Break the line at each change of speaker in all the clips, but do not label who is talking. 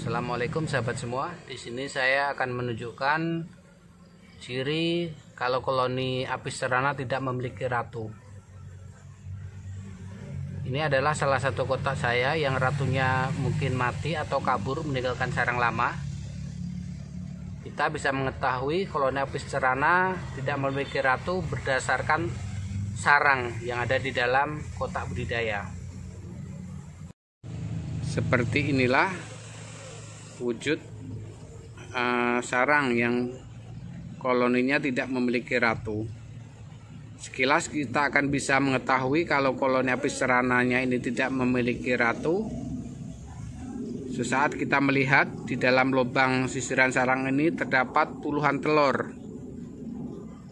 Assalamualaikum sahabat semua. Di sini saya akan menunjukkan ciri kalau koloni apis serana tidak memiliki ratu. Ini adalah salah satu kotak saya yang ratunya mungkin mati atau kabur meninggalkan sarang lama. Kita bisa mengetahui koloni apis cerana tidak memiliki ratu berdasarkan sarang yang ada di dalam kotak budidaya. Seperti inilah wujud uh, sarang yang koloninya tidak memiliki ratu. Sekilas kita akan bisa mengetahui kalau koloni api serananya ini tidak memiliki ratu. Sesaat kita melihat di dalam lubang sisiran sarang ini terdapat puluhan telur.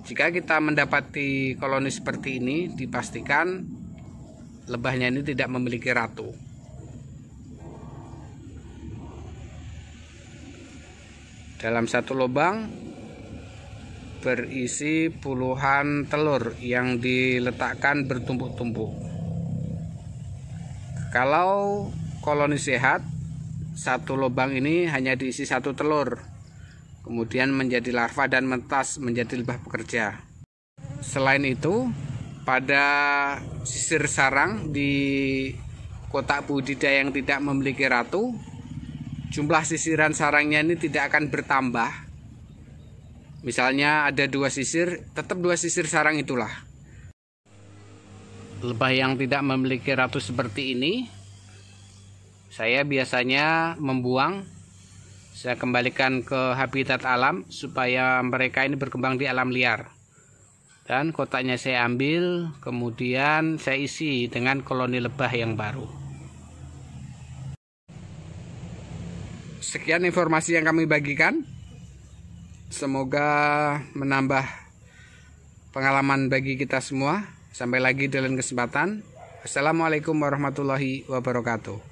Jika kita mendapati koloni seperti ini, dipastikan lebahnya ini tidak memiliki ratu. dalam satu lubang berisi puluhan telur yang diletakkan bertumpuk-tumpuk. Kalau koloni sehat, satu lubang ini hanya diisi satu telur, kemudian menjadi larva dan mentas menjadi lebah pekerja. Selain itu, pada sisir sarang di kotak budidaya yang tidak memiliki ratu, jumlah sisiran sarangnya ini tidak akan bertambah. Misalnya ada dua sisir, tetap dua sisir sarang itulah. Lebah yang tidak memiliki ratus seperti ini, saya biasanya membuang, saya kembalikan ke habitat alam supaya mereka ini berkembang di alam liar. Dan kotaknya saya ambil, kemudian saya isi dengan koloni lebah yang baru. sekian informasi yang kami bagikan. Semoga menambah pengalaman bagi kita semua. Sampai lagi dalam kesempatan. Assalamualaikum warahmatullahi wabarakatuh.